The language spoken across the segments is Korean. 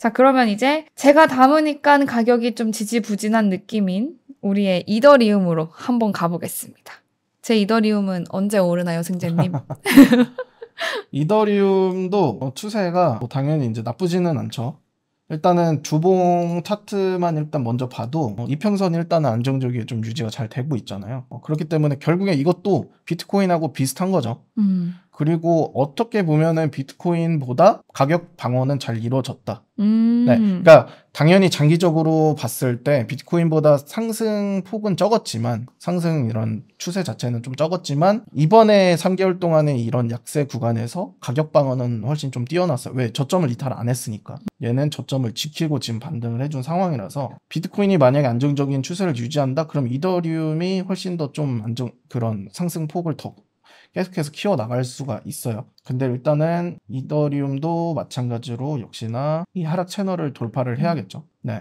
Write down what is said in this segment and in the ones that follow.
자, 그러면 이제 제가 담으니까 가격이 좀 지지부진한 느낌인 우리의 이더리움으로 한번 가보겠습니다. 제 이더리움은 언제 오르나요, 승재님? 이더리움도 추세가 뭐 당연히 이제 나쁘지는 않죠. 일단은 주봉 차트만 일단 먼저 봐도 뭐 이평선이 일단은 안정적이게 좀 유지가 잘 되고 있잖아요. 뭐 그렇기 때문에 결국에 이것도 비트코인하고 비슷한 거죠. 음. 그리고 어떻게 보면은 비트코인보다 가격 방어는 잘 이루어졌다. 음. 네. 그러니까 당연히 장기적으로 봤을 때 비트코인보다 상승 폭은 적었지만 상승 이런 추세 자체는 좀 적었지만 이번에 3개월 동안의 이런 약세 구간에서 가격 방어는 훨씬 좀 뛰어났어요. 왜? 저점을 이탈 안 했으니까. 얘는 저점을 지키고 지금 반등을 해준 상황이라서 비트코인이 만약에 안정적인 추세를 유지한다? 그럼 이더리움이 훨씬 더 좀 안정 그런 상승 폭을 더 계속해서 키워나갈 수가 있어요. 근데 일단은 이더리움도 마찬가지로 역시나 이 하락 채널을 돌파를 음. 해야겠죠. 네.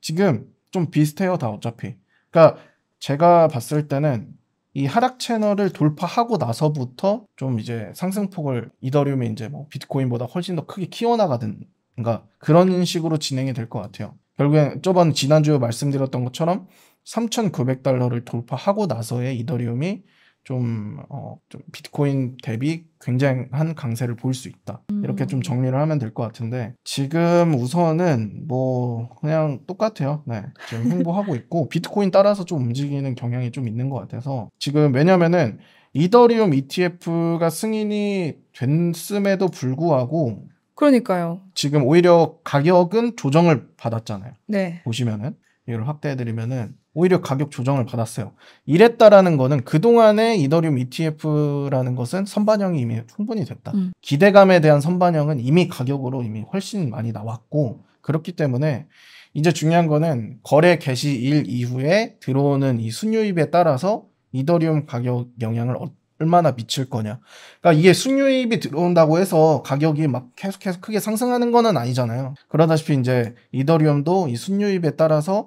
지금 좀 비슷해요. 다 어차피. 그러니까 제가 봤을 때는 이 하락 채널을 돌파하고 나서부터 좀 이제 상승폭을 이더리움이 이제 뭐 비트코인보다 훨씬 더 크게 키워나가든 그 그런 식으로 진행이 될 것 같아요. 결국엔 저번 지난주에 말씀드렸던 것처럼 3,900달러를 돌파하고 나서의 이더리움이 좀, 어, 좀 비트코인 대비 굉장한 강세를 보일 수 있다. 음. 이렇게 좀 정리를 하면 될 것 같은데 지금 우선은 뭐 그냥 똑같아요. 네. 지금 홍보하고 있고 비트코인 따라서 좀 움직이는 경향이 좀 있는 것 같아서 지금 왜냐면은 이더리움 ETF가 승인이 됐음에도 불구하고 그러니까요. 지금 오히려 가격은 조정을 받았잖아요. 네. 보시면은 비율 확대해드리면은 오히려 가격 조정을 받았어요. 이랬다라는 거는 그동안의 이더리움 ETF라는 것은 선반영이 이미 충분히 됐다. 음. 기대감에 대한 선반영은 이미 가격으로 이미 훨씬 많이 나왔고 그렇기 때문에 이제 중요한 거는 거래 개시일 이후에 들어오는 이 순유입에 따라서 이더리움 가격 영향을 어, 얼마나 미칠 거냐. 그러니까 이게 순유입이 들어온다고 해서 가격이 막 계속해서 크게 상승하는 거는 아니잖아요. 그러다시피 이제 이더리움도 이 순유입에 따라서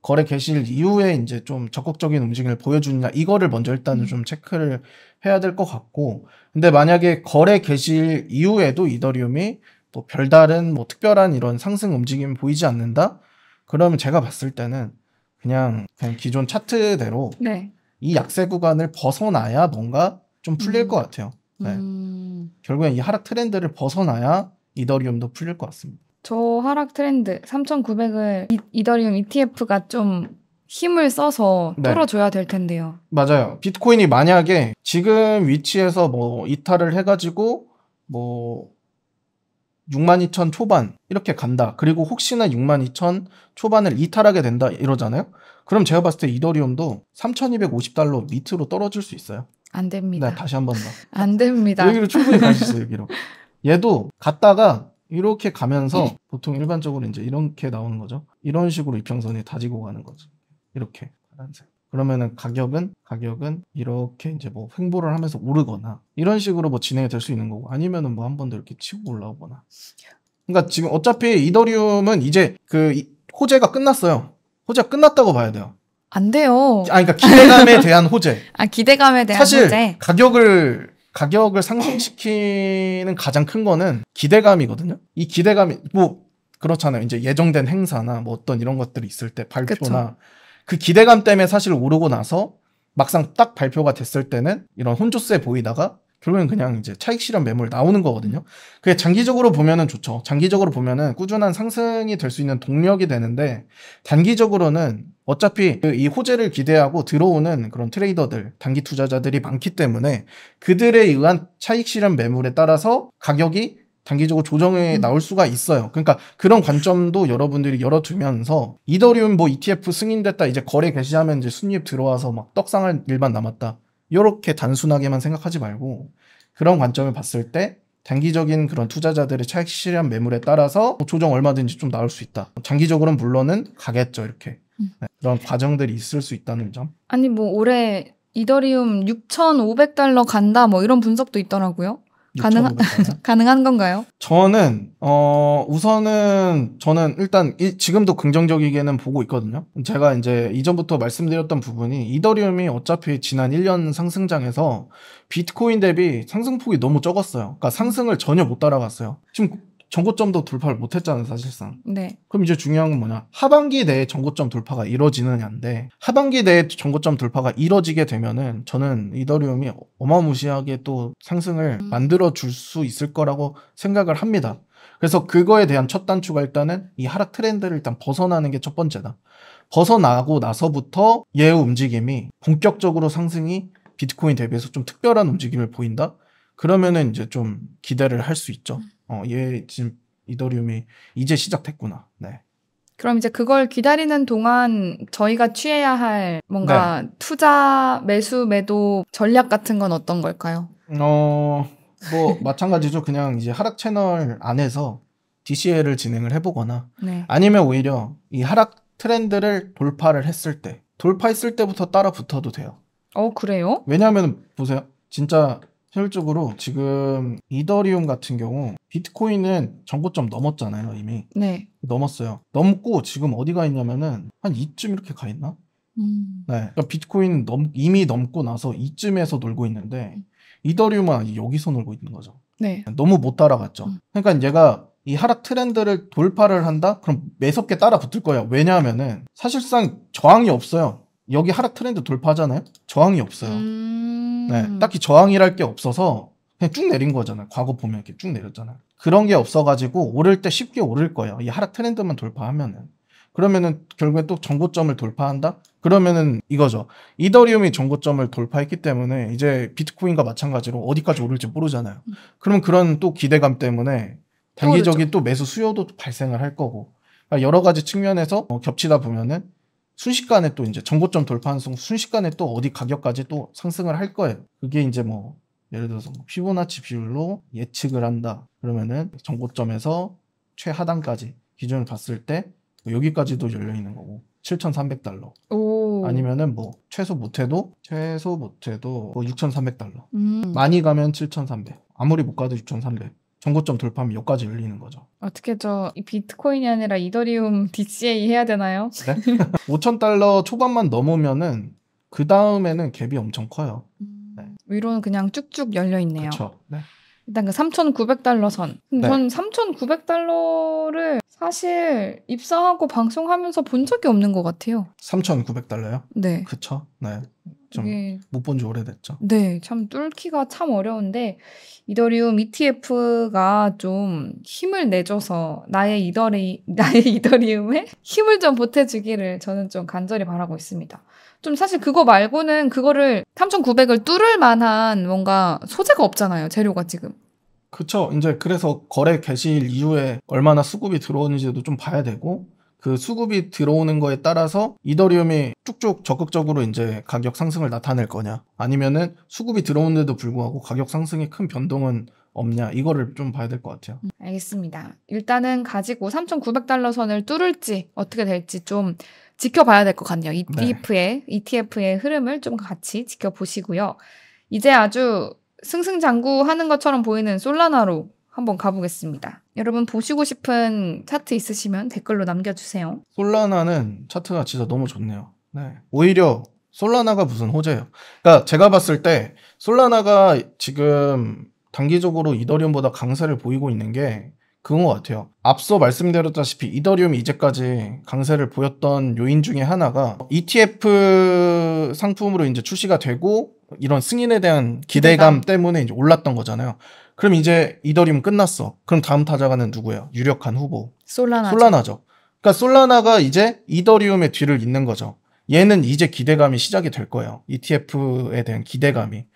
거래 개시일 이후에 이제 좀 적극적인 움직임을 보여주느냐 이거를 먼저 일단은 음. 좀 체크를 해야 될 것 같고 근데 만약에 거래 개시일 이후에도 이더리움이 또 별다른 뭐 특별한 이런 상승 움직임 보이지 않는다 그러면 제가 봤을 때는 그냥 그냥 기존 차트대로 네. 이 약세 구간을 벗어나야 뭔가 좀 풀릴 음. 것 같아요. 네. 음. 결국엔 이 하락 트렌드를 벗어나야 이더리움도 풀릴 것 같습니다. 저 하락 트렌드 3,900을 이, 더리움 ETF가 좀 힘을 써서 네. 뚫어줘야 될 텐데요. 맞아요. 비트코인이 만약에 지금 위치에서 뭐 이탈을 해가지고 뭐62,000 초반 이렇게 간다. 그리고 혹시나 62,000 초반을 이탈하게 된다 이러잖아요. 그럼 제가 봤을 때 이더리움도 3,250달러 밑으로 떨어질 수 있어요. 안 됩니다. 네, 다시 한 번 더. 안 됩니다. 여기로 충분히 갈 수 있어요, 여기로. 얘도 갔다가 이렇게 가면서 네. 보통 일반적으로 이제 이렇게 나오는 거죠. 이런 식으로 이평선이 다지고 가는 거죠. 이렇게 파란색. 그러면은 가격은 가격은 이렇게 이제 뭐 횡보를 하면서 오르거나 이런 식으로 뭐 진행이 될 수 있는 거고 아니면은 뭐 한 번 더 이렇게 치고 올라오거나 그러니까 지금 어차피 이더리움은 이제 그 호재가 끝났어요 호재가 끝났다고 봐야 돼요 안 돼요 아 그러니까 기대감에 대한 호재 아 기대감에 대한 사실 호재. 가격을 가격을 상승시키는 가장 큰 거는 기대감이거든요 이 기대감이 뭐 그렇잖아요 이제 예정된 행사나 뭐 어떤 이런 것들이 있을 때 발표나 그쵸. 그 기대감 때문에 사실 오르고 나서 막상 딱 발표가 됐을 때는 이런 혼조세 보이다가 결국엔 그냥 이제 차익 실현 매물 나오는 거거든요. 그게 장기적으로 보면은 좋죠. 장기적으로 보면은 꾸준한 상승이 될 수 있는 동력이 되는데 단기적으로는 어차피 그 이 호재를 기대하고 들어오는 그런 트레이더들, 단기 투자자들이 많기 때문에 그들에 의한 차익 실현 매물에 따라서 가격이 단기적으로 조정에 음. 나올 수가 있어요. 그러니까 그런 관점도 여러분들이 열어두면서 이더리움 뭐 ETF 승인됐다 이제 거래 개시하면 이제 순위에 들어와서 막 떡상할 일만 남았다 이렇게 단순하게만 생각하지 말고 그런 관점을 봤을 때 단기적인 그런 투자자들의 차익 실현 매물에 따라서 조정 얼마든지 좀 나올 수 있다. 장기적으로는 물론은 가겠죠 이렇게 음. 네, 그런 과정들이 있을 수 있다는 점. 아니 뭐 올해 이더리움 6,500달러 간다 뭐 이런 분석도 있더라고요. 가능한 가능한 건가요? 저는 어 우선은 저는 일단 이, 지금도 긍정적이게는 보고 있거든요. 제가 이제 이전부터 말씀드렸던 부분이 이더리움이 어차피 지난 1년 상승장에서 비트코인 대비 상승폭이 너무 적었어요. 그러니까 상승을 전혀 못 따라갔어요. 지금 전고점도 돌파를 못했잖아요 사실상. 네. 그럼 이제 중요한 건 뭐냐? 하반기 내에 전고점 돌파가 이루어지느냐인데 하반기 내에 전고점 돌파가 이루어지게 되면은 저는 이더리움이 어마무시하게 또 상승을 음. 만들어 줄 수 있을 거라고 생각을 합니다. 그래서 그거에 대한 첫 단추가 일단은 이 하락 트렌드를 일단 벗어나는 게 첫 번째다. 벗어나고 나서부터 예의 움직임이 본격적으로 상승이 비트코인 대비해서 좀 특별한 움직임을 보인다? 그러면은 이제 좀 기대를 할 수 있죠. 음. 어, 얘 지금 이더리움이 이제 시작했구나. 네. 그럼 이제 그걸 기다리는 동안 저희가 취해야 할 뭔가 네. 투자 매수 매도 전략 같은 건 어떤 걸까요? 어, 뭐 마찬가지죠. 그냥 이제 하락 채널 안에서 DCL을 진행을 해보거나 네. 아니면 오히려 이 하락 트렌드를 돌파를 했을 때 돌파했을 때부터 따라 붙어도 돼요. 어 그래요? 왜냐하면 보세요. 진짜 실질적으로 지금 이더리움 같은 경우 비트코인은 전고점 넘었잖아요 이미 네. 넘었어요 넘고 지금 어디가 있냐면은 한 이쯤 이렇게 가 있나 음. 네 그러니까 비트코인 넘, 이미 넘고 나서 이쯤에서 놀고 있는데 음. 이더리움은 여기서 놀고 있는 거죠 네. 너무 못 따라갔죠 음. 그러니까 얘가 이 하락 트렌드를 돌파를 한다? 그럼 매섭게 따라 붙을 거예요 왜냐하면은 사실상 저항이 없어요. 여기 하락 트렌드 돌파잖아요. 저항이 없어요. 음... 네, 딱히 저항이랄 게 없어서 그냥 쭉 내린 거잖아요. 과거 보면 이렇게 쭉 내렸잖아요. 그런 게 없어가지고 오를 때 쉽게 오를 거예요. 이 하락 트렌드만 돌파하면은. 그러면은 결국에 또 정고점을 돌파한다? 그러면은 이거죠. 이더리움이 정고점을 돌파했기 때문에 이제 비트코인과 마찬가지로 어디까지 오를지 모르잖아요. 음. 그럼 그런 또 기대감 때문에 단기적인 또, 또 매수 수요도 발생을 할 거고 그러니까 여러 가지 측면에서 어, 겹치다 보면은 순식간에 또 이제 정보점 돌파한송 순식간에 또 어디 가격까지 또 상승을 할 거예요. 그게 이제 뭐 예를 들어서 뭐 피보나치 비율로 예측을 한다. 그러면은 정보점에서 최하단까지 기준을 봤을 때 뭐 여기까지도 열려 있는 거고 7,300달러. 아니면은 뭐 최소 못해도 최소 못해도 뭐 6,300달러. 음. 많이 가면 7,300. 아무리 못 가도 6,300. 전고점 돌파하면 여기까지 열리는 거죠. 어떻게 저 비트코인이 아니라 이더리움 DCA 해야 되나요? 네? 5천 달러 초반만 넘으면은 그 다음에는 갭이 엄청 커요. 음, 네. 위로는 그냥 쭉쭉 열려 있네요. 그렇죠. 네. 일단 그 3,900달러 선. 네. 3,900달러를 사실 입사하고 방송하면서 본 적이 없는 것 같아요. 3,900달러요? 네. 그쵸? 네. 좀못본지 네. 오래됐죠. 네, 참 뚫기가 참 어려운데 이더리움 ETF가 좀 힘을 내줘서 나의 이더리 나의 이더리움에 힘을 좀 보태주기를 저는 좀 간절히 바라고 있습니다. 좀 사실 그거 말고는 그거를 3,900을 뚫을 만한 뭔가 소재가 없잖아요. 재료가 지금. 그쵸. 이제 그래서 거래 개시일 이후에 얼마나 수급이 들어오는지도 좀 봐야 되고, 그 수급이 들어오는 거에 따라서 이더리움이 쭉쭉 적극적으로 이제 가격 상승을 나타낼 거냐 아니면은 수급이 들어오는데도 불구하고 가격 상승에 큰 변동은 없냐 이거를 좀 봐야 될 것 같아요. 음, 알겠습니다. 일단은 가지고 3,900달러 선을 뚫을지 어떻게 될지 좀 지켜봐야 될 것 같네요. ETF의 네. ETF의 e 흐름을 좀 같이 지켜보시고요. 이제 아주 승승장구하는 것처럼 보이는 솔라나로 한번 가보겠습니다. 여러분 보시고 싶은 차트 있으시면 댓글로 남겨주세요. 솔라나는 차트가 진짜 너무 좋네요. 네. 오히려 솔라나가 무슨 호재예요. 그러니까 제가 봤을 때 솔라나가 지금 단기적으로 이더리움보다 강세를 보이고 있는 게 그건 것 같아요. 앞서 말씀드렸다시피 이더리움이 이제까지 강세를 보였던 요인 중에 하나가 ETF 상품으로 이제 출시가 되고 이런 승인에 대한 기대감, 기대감 때문에 이제 올랐던 거잖아요. 그럼 이제 이더리움 끝났어. 그럼 다음 타자가는 누구예요? 유력한 후보. 솔라나. 솔라나죠. 그러니까 솔라나가 이제 이더리움의 뒤를 잇는 거죠. 얘는 이제 기대감이 시작이 될 거예요. ETF에 대한 기대감이.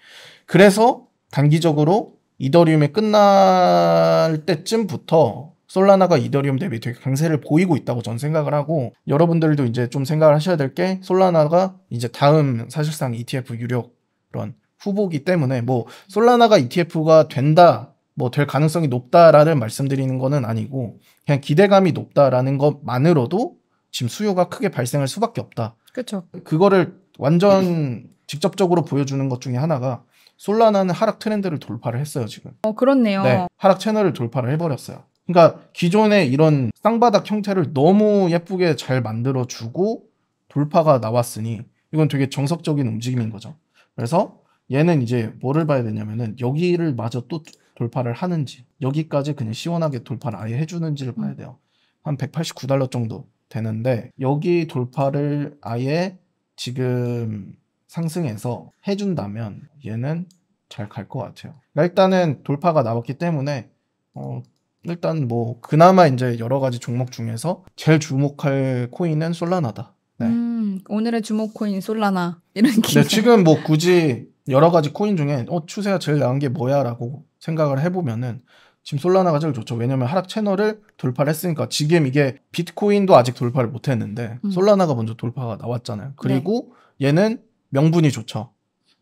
그래서 단기적으로 이더리움이 끝날 때쯤부터 솔라나가 이더리움 대비 되게 강세를 보이고 있다고 전 생각을 하고 여러분들도 이제 좀 생각을 하셔야 될 게 솔라나가 이제 다음 사실상 ETF 유력 그런 후보기 때문에 뭐 솔라나가 ETF가 된다 뭐 될 가능성이 높다라는 말씀드리는 거는 아니고 그냥 기대감이 높다라는 것만으로도 지금 수요가 크게 발생할 수밖에 없다. 그렇죠. 그거를 완전 직접적으로 보여주는 것 중에 하나가 솔라나는 하락 트렌드를 돌파를 했어요 지금. 어 그렇네요. 네, 하락 채널을 돌파를 해버렸어요. 그러니까 기존의 이런 쌍바닥 형태를 너무 예쁘게 잘 만들어주고 돌파가 나왔으니 이건 되게 정석적인 움직임인 거죠. 그래서 얘는 이제 뭐를 봐야 되냐면은 여기를 마저 또 돌파를 하는지 여기까지 그냥 시원하게 돌파를 아예 해주는지를 봐야 음. 돼요. 한 189달러 정도 되는데 여기 돌파를 아예 지금 상승해서 해준다면 얘는 잘 갈 것 같아요. 일단은 돌파가 나왔기 때문에 어 일단 뭐 그나마 이제 여러 가지 종목 중에서 제일 주목할 코인은 솔라나다. 네. 음, 오늘의 주목 코인 솔라나 이런 기사. 네, 지금 뭐 굳이 여러 가지 코인 중에 어 추세가 제일 나은 게 뭐야라고 생각을 해보면은 지금 솔라나가 제일 좋죠. 왜냐면 하락 채널을 돌파를 했으니까 지금 이게 비트코인도 아직 돌파를 못 했는데 음. 솔라나가 먼저 돌파가 나왔잖아요. 그리고 네. 얘는 명분이 좋죠.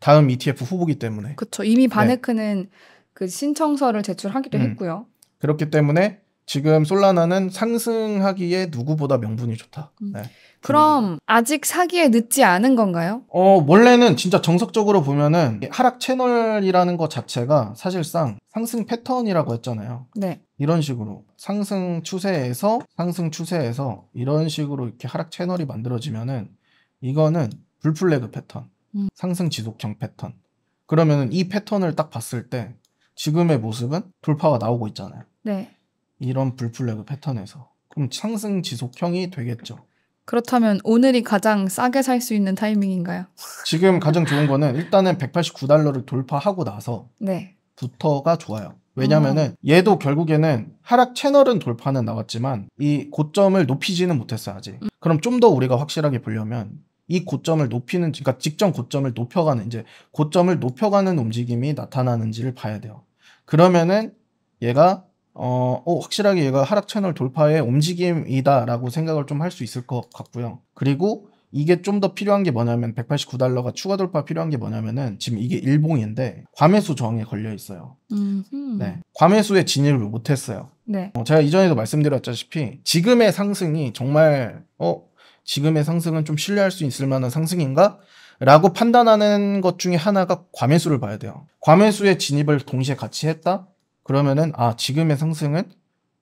다음 ETF 후보기 때문에. 그렇죠. 이미 네. 바네크는 네. 그 신청서를 제출하기도 음. 했고요. 그렇기 때문에 지금 솔라나는 상승하기에 누구보다 명분이 좋다. 음. 네. 그럼 아직 사기에 늦지 않은 건가요? 어, 원래는 진짜 정석적으로 보면은 하락 채널이라는 것 자체가 사실상 상승 패턴이라고 했잖아요. 네. 이런 식으로 상승 추세에서 상승 추세에서 이런 식으로 이렇게 하락 채널이 만들어지면은 이거는 불플래그 패턴, 음. 상승 지속형 패턴. 그러면은 이 패턴을 딱 봤을 때 지금의 모습은 돌파가 나오고 있잖아요. 네. 이런 불플래그 패턴에서 그럼 상승 지속형이 되겠죠. 그렇다면 오늘이 가장 싸게 살 수 있는 타이밍인가요? 지금 가장 좋은 거는 일단은 189달러를 돌파하고 나서 네. 부터가 좋아요. 왜냐면은 음. 얘도 결국에는 하락 채널은 돌파는 나왔지만 이 고점을 높이지는 못했어요 아직. 음. 그럼 좀 더 우리가 확실하게 보려면 이 고점을 높이는 그러니까 직전 고점을 높여가는 이제 고점을 높여가는 움직임이 나타나는지를 봐야 돼요. 그러면은 얘가 어, 어, 확실하게 얘가 하락 채널 돌파의 움직임이다라고 생각을 좀 할 수 있을 것 같고요. 그리고 이게 좀 더 필요한 게 뭐냐면 189달러가 추가 돌파 필요한 게 뭐냐면은 지금 이게 일봉인데 과매수 저항에 걸려 있어요. 네, 과매수에 진입을 못 했어요. 네. 어, 제가 이전에도 말씀드렸다시피 지금의 상승이 정말 어 지금의 상승은 좀 신뢰할 수 있을 만한 상승인가? 라고 판단하는 것 중에 하나가 과매수를 봐야 돼요. 과매수에 진입을 동시에 같이 했다? 그러면은 아 지금의 상승은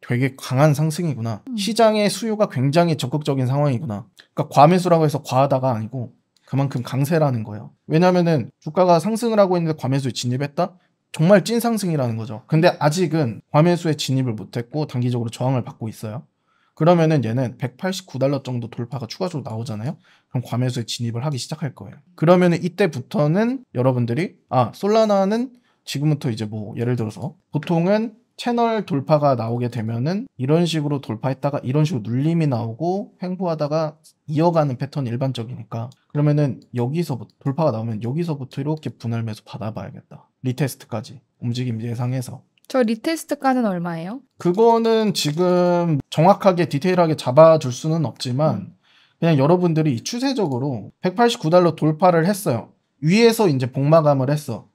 되게 강한 상승이구나. 음. 시장의 수요가 굉장히 적극적인 상황이구나. 그러니까 과매수라고 해서 과하다가 아니고 그만큼 강세라는 거예요. 왜냐면은 주가가 상승을 하고 있는데 과매수에 진입했다? 정말 찐 상승이라는 거죠. 근데 아직은 과매수에 진입을 못했고 단기적으로 저항을 받고 있어요. 그러면은 얘는 189달러 정도 돌파가 추가적으로 나오잖아요. 그럼 과매수에 진입을 하기 시작할 거예요. 그러면은 이때부터는 여러분들이 아 솔라나는 지금부터 이제 뭐 예를 들어서 보통은 채널 돌파가 나오게 되면은 이런 식으로 돌파했다가 이런 식으로 눌림이 나오고 횡보하다가 이어가는 패턴이 일반적이니까 그러면은 여기서부터 돌파가 나오면 여기서부터 이렇게 분할 매수 받아봐야겠다 리테스트까지 움직임 예상해서 저 리테스트까지는 얼마예요? 그거는 지금 정확하게 디테일하게 잡아줄 수는 없지만 음. 그냥 여러분들이 추세적으로 189달러 돌파를 했어요 위에서 이제 복마감을 했어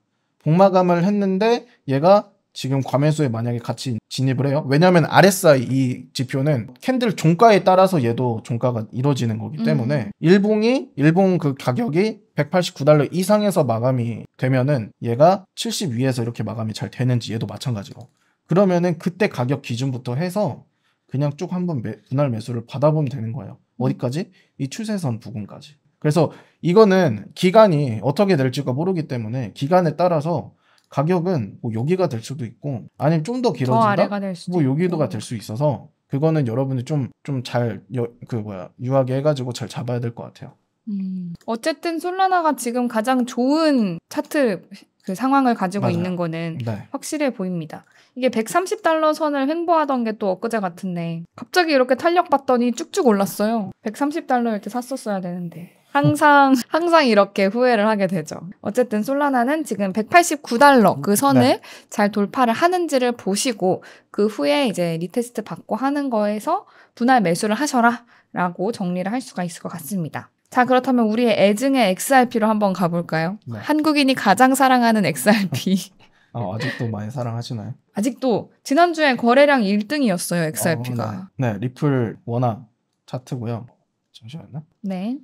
공마감을 했는데 얘가 지금 과매수에 만약에 같이 진입을 해요. 왜냐하면 RSI 이 지표는 캔들 종가에 따라서 얘도 종가가 이루어지는 거기 때문에 음. 일봉이 일봉 그 가격이 189달러 이상에서 마감이 되면은 얘가 70 위에서 이렇게 마감이 잘 되는지 얘도 마찬가지로 그러면은 그때 가격 기준부터 해서 그냥 쭉 한번 분할 매수를 받아보면 되는 거예요. 어디까지? 이 추세선 부분까지. 그래서 이거는 기간이 어떻게 될지가 모르기 때문에 기간에 따라서 가격은 뭐 여기가 될 수도 있고 아니면 좀 더 길어진다 뭐 여기도가 될 수 있어서 그거는 여러분이 좀좀 잘 그 뭐야 유하게 해가지고 잘 잡아야 될 것 같아요. 음. 어쨌든 솔라나가 지금 가장 좋은 차트 그 상황을 가지고 맞아요. 있는 거는 네. 확실해 보입니다. 이게 130달러 선을 횡보하던 게 또 엊그제 같은데 갑자기 이렇게 탄력받더니 쭉쭉 올랐어요. 130달러일 때 샀었어야 되는데. 항상 항상 이렇게 후회를 하게 되죠. 어쨌든 솔라나는 지금 189달러 그 선을 네. 잘 돌파를 하는지를 보시고 그 후에 이제 리테스트 받고 하는 거에서 분할 매수를 하셔라라고 정리를 할 수가 있을 것 같습니다. 자 그렇다면 우리의 애증의 XRP로 한번 가볼까요? 네. 한국인이 가장 사랑하는 XRP. 어, 아, 아직도 많이 사랑하시나요? 아직도 지난주에 거래량 1등이었어요 XRP가. 어, 네. 네 리플 워낙 차트고요. 잠시만요. 네.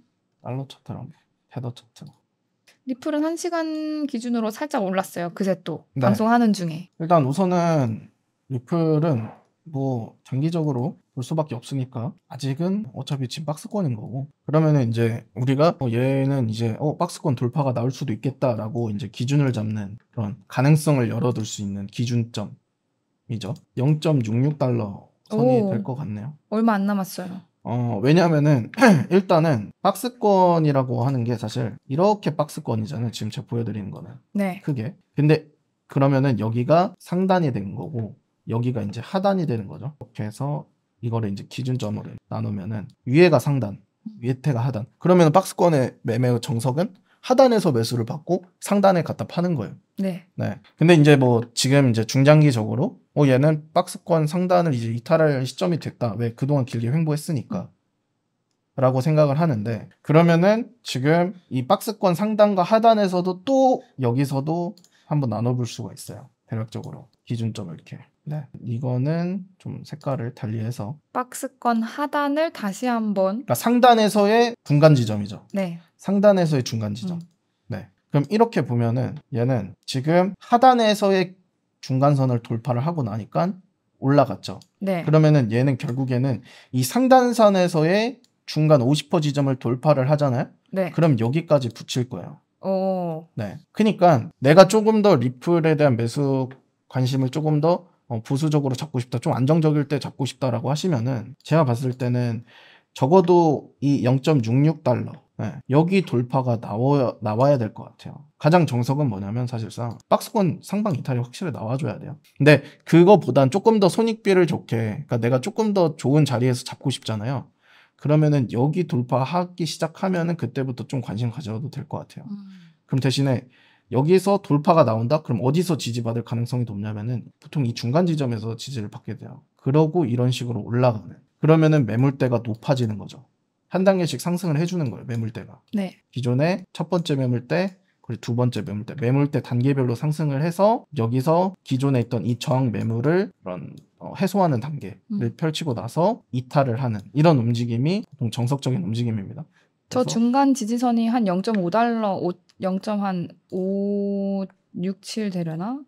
달러 차트랑 헤더 차트. 리플은 1시간 기준으로 살짝 올랐어요. 그새 또 네. 방송하는 중에. 일단 우선은 리플은 뭐 장기적으로 볼 수밖에 없으니까 아직은 어차피 지금 박스권인 거고 그러면은 이제 우리가 어 얘는 이제 어 박스권 돌파가 나올 수도 있겠다라고 이제 기준을 잡는 그런 가능성을 열어둘 수 있는 기준점이죠 0.66달러 선이 될 것 같네요 얼마 안 남았어요 어, 왜냐면은, 일단은, 박스권이라고 하는 게 사실, 이렇게 박스권이잖아요. 지금 제가 보여드리는 거는. 네. 크게. 근데, 그러면은 여기가 상단이 된 거고, 여기가 이제 하단이 되는 거죠. 이렇게 해서, 이거를 이제 기준점으로 나누면은, 위에가 상단, 위에태가 하단. 그러면 박스권의 매매 정석은 하단에서 매수를 받고 상단에 갖다 파는 거예요. 네. 네. 근데 이제 뭐 지금 이제 중장기적으로 어 얘는 박스권 상단을 이제 이탈할 시점이 됐다. 왜 그동안 길게 횡보했으니까. 음. 라고 생각을 하는데 그러면은 지금 이 박스권 상단과 하단에서도 또 여기서도 한번 나눠볼 수가 있어요. 대략적으로 기준점을 이렇게. 네, 이거는 좀 색깔을 달리해서 박스권 하단을 다시 한번 그러니까 상단에서의 중간 지점이죠. 네. 상단에서의 중간 지점. 음. 네. 그럼 이렇게 보면은 얘는 지금 하단에서의 중간선을 돌파를 하고 나니까 올라갔죠. 네. 그러면은 얘는 결국에는 이 상단선에서의 중간 50% 지점을 돌파를 하잖아요. 네. 그럼 여기까지 붙일 거예요. 오. 네. 그러니까 내가 조금 더 리플에 대한 매수 관심을 조금 더 어, 보수적으로 잡고 싶다, 좀 안정적일 때 잡고 싶다라고 하시면은 제가 봤을 때는 적어도 이 0.66달러 네, 여기 돌파가 나와, 나와야 될 것 같아요. 가장 정석은 뭐냐면 사실상 박스권 상방 이탈이 확실히 나와줘야 돼요. 근데 그거보단 조금 더 손익비를 좋게, 그러니까 내가 조금 더 좋은 자리에서 잡고 싶잖아요. 그러면은 여기 돌파하기 시작하면은 그때부터 좀 관심 가져도 될 것 같아요. 음. 그럼 대신에 여기서 돌파가 나온다? 그럼 어디서 지지받을 가능성이 높냐면은 보통 이 중간 지점에서 지지를 받게 돼요. 그러고 이런 식으로 올라가는. 그러면은 매물대가 높아지는 거죠. 한 단계씩 상승을 해주는 거예요, 매물대가. 네. 기존에 첫 번째 매물대, 그리고 두 번째 매물대, 매물대 단계별로 상승을 해서 여기서 기존에 있던 이 저항 매물을 그런 어, 해소하는 단계를 음. 펼치고 나서 이탈을 하는 이런 움직임이 보통 정석적인 움직임입니다. 저 중간 지지선이 한 0.5달러, 0.567 되려나?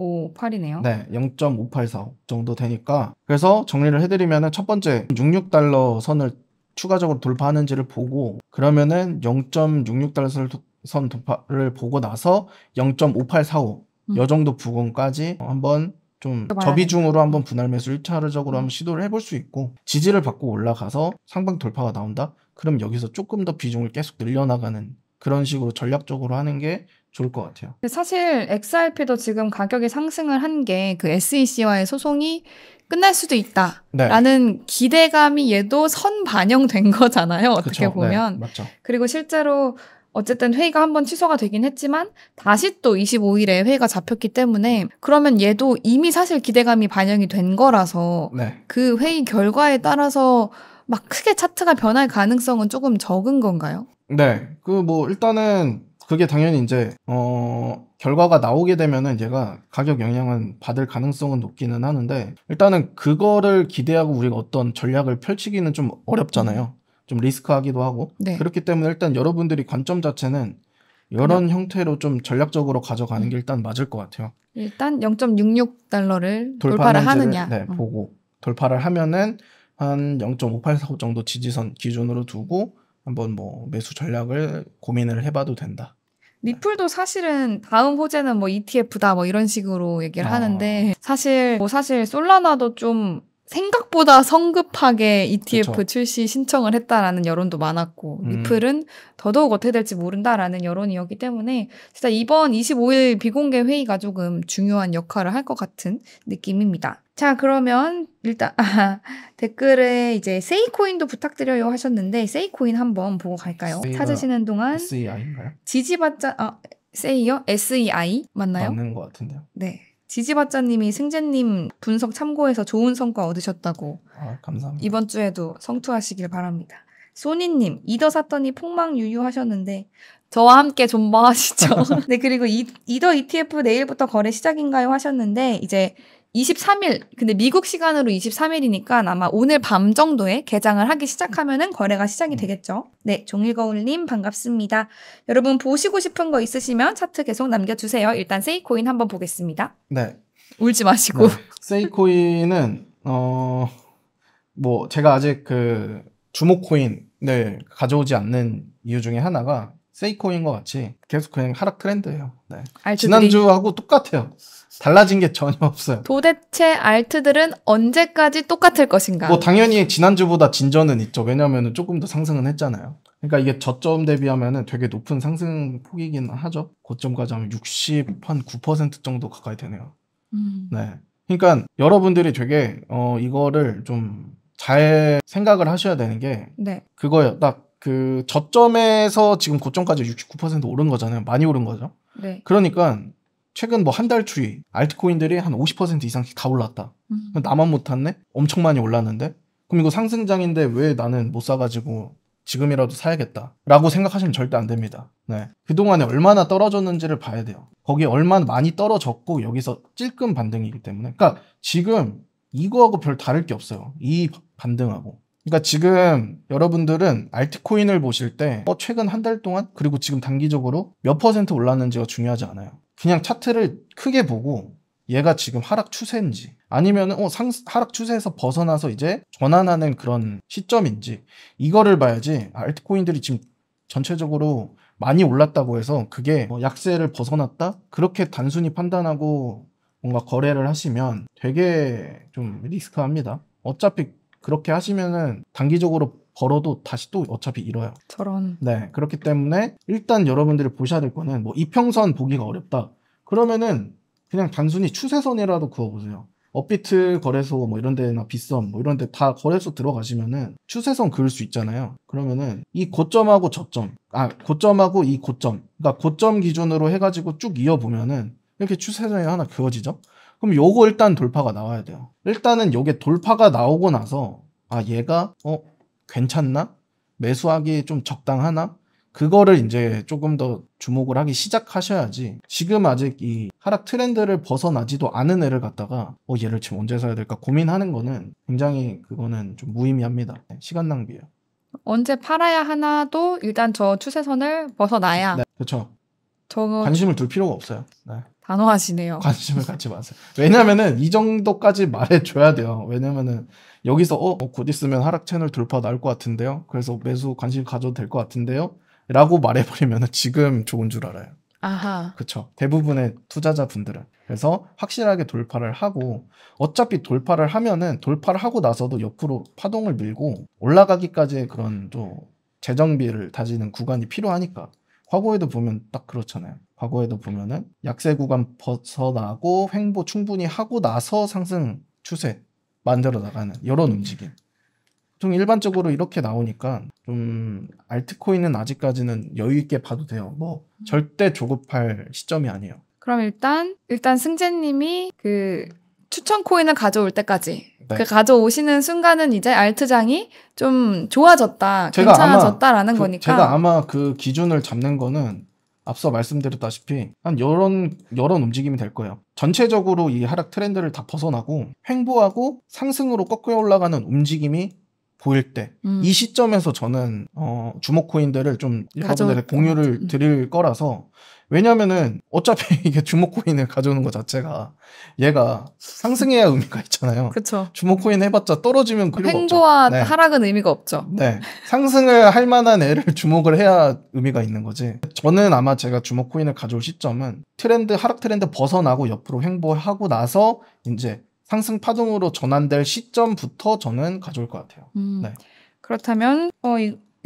58이네요. 네, 0.584 정도 되니까 그래서 정리를 해드리면은 첫 번째 66달러 선을 추가적으로 돌파하는지를 보고 그러면은 0.66달러 선 돌파를 보고 나서 0.5845 음. 정도 부근까지 한번 좀 저비중으로 한번 분할 매수 1차적으로 한번 시도를 해볼 수 있고 지지를 받고 올라가서 상방 돌파가 나온다? 그럼 여기서 조금 더 비중을 계속 늘려나가는 그런 식으로 전략적으로 하는 게 좋을 것 같아요. 사실 XRP도 지금 가격이 상승을 한 게 그 SEC와의 소송이 끝날 수도 있다라는 네. 기대감이 얘도 선 반영된 거잖아요. 어떻게 그쵸, 네, 보면. 네, 그리고 실제로 어쨌든 회의가 한 번 취소가 되긴 했지만 다시 또 25일에 회의가 잡혔기 때문에 그러면 얘도 이미 사실 기대감이 반영이 된 거라서 네. 그 회의 결과에 따라서 막 크게 차트가 변할 가능성은 조금 적은 건가요? 네. 그 뭐 일단은 그게 당연히 이제 어 결과가 나오게 되면은 제가 가격 영향은 받을 가능성은 높기는 하는데 일단은 그거를 기대하고 우리가 어떤 전략을 펼치기는 좀 어렵잖아요. 좀 리스크하기도 하고 네. 그렇기 때문에 일단 여러분들이 관점 자체는 이런 형태로 좀 전략적으로 가져가는 게 일단 맞을 것 같아요. 일단 0.66달러를 돌파를 하느냐 네, 어. 보고 돌파를 하면은 한 0.584 5 정도 지지선 기준으로 두고 한번 뭐 매수 전략을 고민을 해봐도 된다. 리플도 사실은 다음 호재는 뭐 ETF다 뭐 이런 식으로 얘기를 아. 하는데 사실 뭐 사실 솔라나도 좀 생각보다 성급하게 ETF 그쵸. 출시 신청을 했다라는 여론도 많았고 음. 리플은 더더욱 어떻게 될지 모른다라는 여론이었기 때문에 진짜 이번 25일 비공개 회의가 조금 중요한 역할을 할 것 같은 느낌입니다. 자, 그러면 일단 아, 댓글에 이제 세이코인도 부탁드려요 하셨는데 세이코인 한번 보고 갈까요? 찾으시는 동안 SEI인가요? 지지받자 아, 세이요? SEI 맞나요? 맞는 것 같은데요. 네. 지지받자님이 승재님 분석 참고해서 좋은 성과 얻으셨다고. 아, 감사합니다. 이번 주에도 성투하시길 바랍니다. 소니님, 이더 샀더니 폭망 유유하셨는데, 저와 함께 존버하시죠. 네, 그리고 이, 이더 ETF 내일부터 거래 시작인가요? 하셨는데, 이제 23일, 근데 미국 시간으로 23일이니까 아마 오늘 밤 정도에 개장을 하기 시작하면은 거래가 시작이 음. 되겠죠. 네, 종일거울님 반갑습니다. 여러분 보시고 싶은 거 있으시면 차트 계속 남겨주세요. 일단 세이코인 한번 보겠습니다. 네. 울지 마시고. 네. 세이코인은, 어, 뭐, 제가 아직 그 주목코인을 가져오지 않는 이유 중에 하나가 세이코인과 같이 계속 그냥 하락 트렌드예요. 네. 알츠들이. 지난주하고 똑같아요. 달라진 게 전혀 없어요. 도대체 알트들은 언제까지 똑같을 것인가? 뭐 당연히 지난주보다 진전은 있죠. 왜냐하면 조금 더 상승은 했잖아요. 그러니까 이게 저점 대비하면 되게 높은 상승 폭이긴 하죠. 고점까지 하면 60 한 9% 정도 가까이 되네요. 음. 네. 그러니까 여러분들이 되게 어 이거를 좀 잘 생각을 하셔야 되는 게 네. 그거예요. 딱 그 저점에서 지금 고점까지 69% 오른 거잖아요. 많이 오른 거죠. 네. 그러니까 최근 뭐 한달 주위 알트코인들이 한 50% 이상씩 다 올랐다. 음. 나만 못 탔네? 엄청 많이 올랐는데? 그럼 이거 상승장인데 왜 나는 못 사가지고 지금이라도 사야겠다. 라고 생각하시면 절대 안 됩니다. 네. 그동안에 얼마나 떨어졌는지를 봐야 돼요. 거기에 얼마나 많이 떨어졌고 여기서 찔끔 반등이기 때문에. 그러니까 지금 이거하고 별 다를 게 없어요. 이 반등하고. 그러니까 지금 여러분들은 알트코인을 보실 때 뭐 최근 한 달 동안 그리고 지금 단기적으로 몇 퍼센트 올랐는지가 중요하지 않아요. 그냥 차트를 크게 보고 얘가 지금 하락 추세인지 아니면 은 어, 상, 하락 추세에서 벗어나서 이제 전환하는 그런 시점인지 이거를 봐야지 아, 알트코인들이 지금 전체적으로 많이 올랐다고 해서 그게 뭐 약세를 벗어났다? 그렇게 단순히 판단하고 뭔가 거래를 하시면 되게 좀 리스크합니다. 어차피 그렇게 하시면은 단기적으로 벌어도 다시 또 어차피 잃어요. 저런. 네. 그렇기 때문에 일단 여러분들이 보셔야 될 거는 뭐 이평선 보기가 어렵다. 그러면은 그냥 단순히 추세선이라도 그어보세요. 업비트 거래소 뭐 이런 데나 비썸 뭐 이런 데 다 거래소 들어가시면은 추세선 그을 수 있잖아요. 그러면은 이 고점하고 저점, 아, 고점하고 이 고점. 그러니까 고점 기준으로 해가지고 쭉 이어보면은 이렇게 추세선이 하나 그어지죠? 그럼 요거 일단 돌파가 나와야 돼요. 일단은 요게 돌파가 나오고 나서 아, 얘가 어, 괜찮나? 매수하기 좀 적당하나? 그거를 이제 조금 더 주목을 하기 시작하셔야지 지금 아직 이 하락 트렌드를 벗어나지도 않은 애를 갖다가 어 얘를 지금 언제 사야 될까 고민하는 거는 굉장히 그거는 좀 무의미합니다. 네, 시간 낭비예요. 언제 팔아야 하나도 일단 저 추세선을 벗어나야. 네, 그렇죠. 저는 관심을 둘 필요가 없어요. 네. 단호하시네요. 관심을 갖지 마세요. 왜냐면은 이 정도까지 말해줘야 돼요. 왜냐면은 여기서 어, 뭐 곧 있으면 하락 채널 돌파 나올 것 같은데요. 그래서 매수 관심 가져도 될 것 같은데요. 라고 말해버리면 지금 좋은 줄 알아요. 아하. 그쵸. 대부분의 투자자분들은. 그래서 확실하게 돌파를 하고 어차피 돌파를 하면은 돌파를 하고 나서도 옆으로 파동을 밀고 올라가기까지의 그런 또 재정비를 다지는 구간이 필요하니까 과거에도 보면 딱 그렇잖아요. 과거에도 보면은 약세 구간 벗어나고 횡보 충분히 하고 나서 상승 추세 만들어 나가는 이런 음. 움직임. 좀 일반적으로 이렇게 나오니까 좀 알트코인은 아직까지는 여유 있게 봐도 돼요. 뭐 음. 절대 조급할 시점이 아니에요. 그럼 일단 일단 승재님이 그 추천 코인을 가져올 때까지 네. 그 가져오시는 순간은 이제 알트장이 좀 좋아졌다, 괜찮아졌다라는 그, 거니까. 제가 아마 그 기준을 잡는 거는 앞서 말씀드렸다시피 한 이런 이런 움직임이 될 거예요. 전체적으로 이 하락 트렌드를 다 벗어나고 횡보하고 상승으로 꺾여 올라가는 움직임이 보일 때, 음. 이 시점에서 저는, 어, 주목 코인들을 좀 여러분들의 공유를 음. 드릴 거라서, 왜냐면은 어차피 이게 주목 코인을 가져오는 것 자체가 얘가 상승해야 의미가 있잖아요. 그죠 주목 코인 해봤자 떨어지면 그리보와 네. 하락은 의미가 없죠. 네, 상승을 할 만한 애를 주목을 해야 의미가 있는 거지. 저는 아마 제가 주목 코인을 가져올 시점은 트렌드 하락 트렌드 벗어나고 옆으로 횡보하고 나서 이제 상승 파동으로 전환될 시점부터 저는 가져올 것 같아요. 음, 네. 그렇다면 어,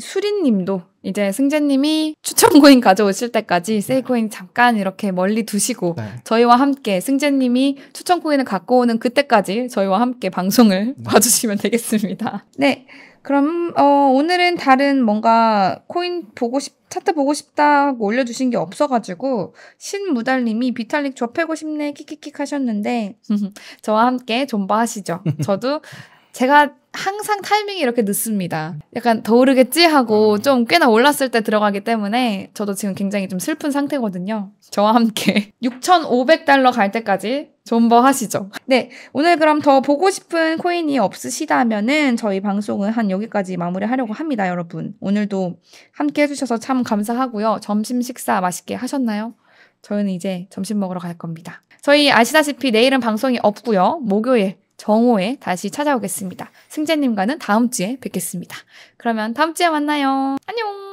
수리님도 이제 승재님이 추천코인 가져오실 때까지 네. 세이코인 잠깐 이렇게 멀리 두시고 네. 저희와 함께 승재님이 추천코인을 갖고 오는 그때까지 저희와 함께 방송을 네. 봐주시면 되겠습니다. 네. 그럼 어, 오늘은 다른 뭔가 코인 보고 싶 차트 보고 싶다고 올려주신 게 없어가지고 신무달님이 비탈릭 접해고 싶네 킥킥킥 하셨는데 저와 함께 존버하시죠. 저도 제가 항상 타이밍이 이렇게 늦습니다. 약간 더 오르겠지 하고 아. 좀 꽤나 올랐을 때 들어가기 때문에 저도 지금 굉장히 좀 슬픈 상태거든요. 저와 함께 6,500달러 갈 때까지 존버 하시죠. 네, 오늘 그럼 더 보고 싶은 코인이 없으시다면은 저희 방송은 한 여기까지 마무리하려고 합니다, 여러분. 오늘도 함께 해주셔서 참 감사하고요. 점심 식사 맛있게 하셨나요? 저희는 이제 점심 먹으러 갈 겁니다. 저희 아시다시피 내일은 방송이 없고요. 목요일 정오에 다시 찾아오겠습니다. 승재님과는 다음 주에 뵙겠습니다. 그러면 다음 주에 만나요. 안녕!